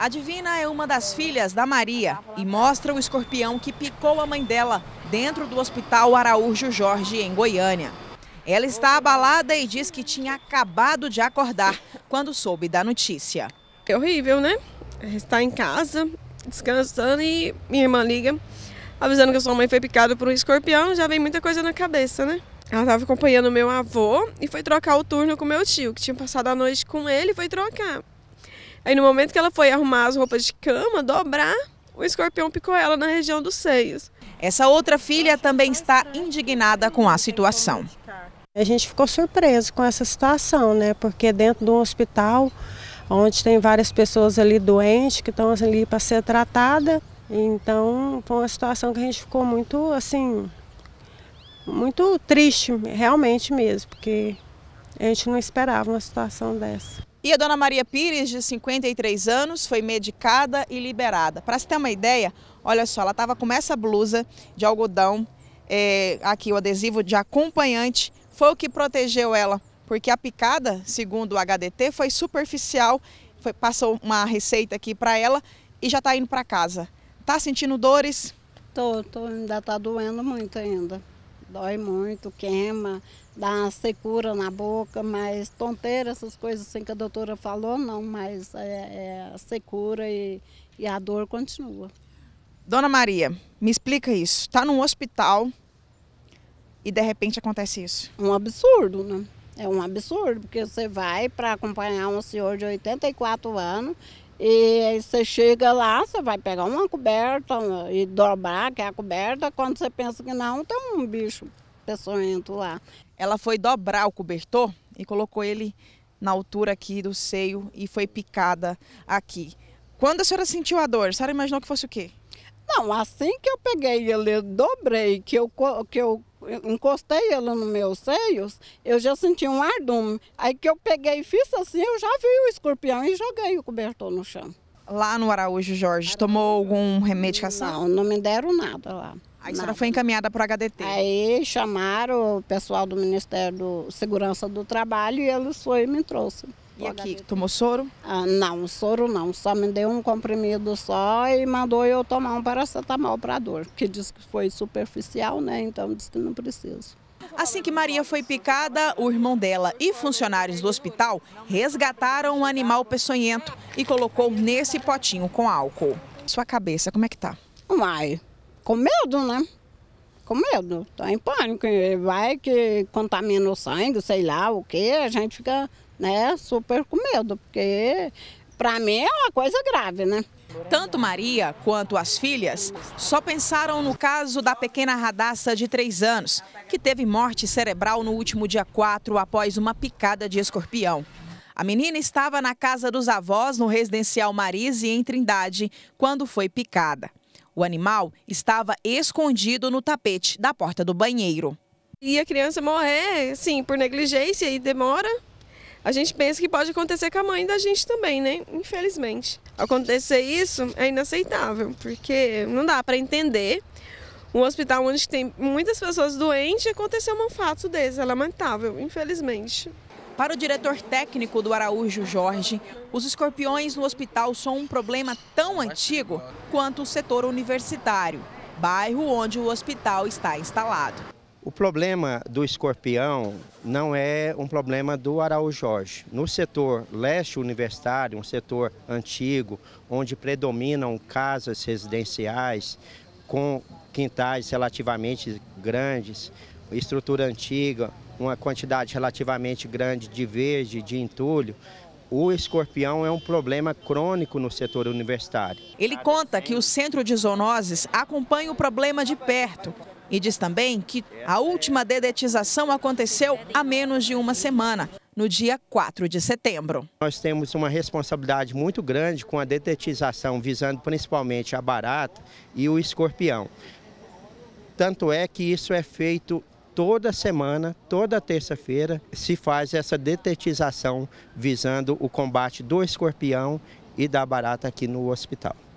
A divina é uma das filhas da Maria e mostra o escorpião que picou a mãe dela dentro do Hospital Araújo Jorge, em Goiânia. Ela está abalada e diz que tinha acabado de acordar quando soube da notícia. É horrível, né? Está em casa, descansando e minha irmã liga avisando que a sua mãe foi picada por um escorpião, já vem muita coisa na cabeça, né? Ela estava acompanhando meu avô e foi trocar o turno com meu tio, que tinha passado a noite com ele e foi trocar. Aí no momento que ela foi arrumar as roupas de cama, dobrar, o escorpião picou ela na região dos seios. Essa outra filha também está indignada com a situação. A gente ficou surpreso com essa situação, né? Porque dentro de um hospital, onde tem várias pessoas ali doentes que estão ali para ser tratada, então foi uma situação que a gente ficou muito assim, muito triste, realmente mesmo, porque a gente não esperava uma situação dessa. E a dona Maria Pires, de 53 anos, foi medicada e liberada. Para se ter uma ideia, olha só, ela estava com essa blusa de algodão, é, aqui o adesivo de acompanhante, foi o que protegeu ela, porque a picada, segundo o HDT, foi superficial, foi, passou uma receita aqui para ela e já está indo para casa. Tá sentindo dores? Tô, tô, ainda tá doendo muito ainda dói muito, queima, dá secura na boca, mas tonteira, essas coisas assim que a doutora falou, não, mas é, é secura e, e a dor continua. Dona Maria, me explica isso. Está num hospital e de repente acontece isso. Um absurdo, né? É um absurdo, porque você vai para acompanhar um senhor de 84 anos e você chega lá, você vai pegar uma coberta e dobrar, que é a coberta. Quando você pensa que não, tem um bicho peçonhento lá. Ela foi dobrar o cobertor e colocou ele na altura aqui do seio e foi picada aqui. Quando a senhora sentiu a dor, a senhora imaginou que fosse o quê? Não, assim que eu peguei ele, dobrei, que eu, que eu encostei ela nos meus seios, eu já senti um ardume. Aí que eu peguei e fiz assim, eu já vi o escorpião e joguei o cobertor no chão. Lá no Araújo, Jorge, tomou alguma medicação? Não, não me deram nada lá. Aí a senhora foi encaminhada para o HDT. Aí chamaram o pessoal do Ministério do Segurança do Trabalho e eles foram e me trouxeram. E aqui, tomou soro? Ah, não, soro não. Só me deu um comprimido só e mandou eu tomar um paracetamol para dor, que disse que foi superficial, né? Então disse que não preciso. Assim que Maria foi picada, o irmão dela e funcionários do hospital resgataram o um animal peçonhento e colocou nesse potinho com álcool. Sua cabeça, como é que tá? Uai, com medo, né? com medo, tô em pânico. Vai que contamina o sangue, sei lá o que, a gente fica né? Super com medo, porque para mim é uma coisa grave, né? Tanto Maria quanto as filhas só pensaram no caso da pequena Radassa de 3 anos, que teve morte cerebral no último dia 4 após uma picada de escorpião. A menina estava na casa dos avós, no residencial Marise, em Trindade, quando foi picada. O animal estava escondido no tapete da porta do banheiro. E a criança morrer, sim, por negligência e demora, a gente pensa que pode acontecer com a mãe da gente também, né? Infelizmente. Acontecer isso é inaceitável, porque não dá para entender um hospital onde tem muitas pessoas doentes aconteceu um fato desse, é lamentável, infelizmente. Para o diretor técnico do Araújo Jorge, os escorpiões no hospital são um problema tão antigo quanto o setor universitário, bairro onde o hospital está instalado. O problema do escorpião não é um problema do Araújo Jorge. No setor leste universitário, um setor antigo, onde predominam casas residenciais com quintais relativamente grandes, estrutura antiga, uma quantidade relativamente grande de verde, de entulho, o escorpião é um problema crônico no setor universitário. Ele conta que o Centro de Zoonoses acompanha o problema de perto e diz também que a última dedetização aconteceu há menos de uma semana, no dia 4 de setembro. Nós temos uma responsabilidade muito grande com a detetização, visando principalmente a barata e o escorpião. Tanto é que isso é feito toda semana, toda terça-feira, se faz essa detetização visando o combate do escorpião e da barata aqui no hospital.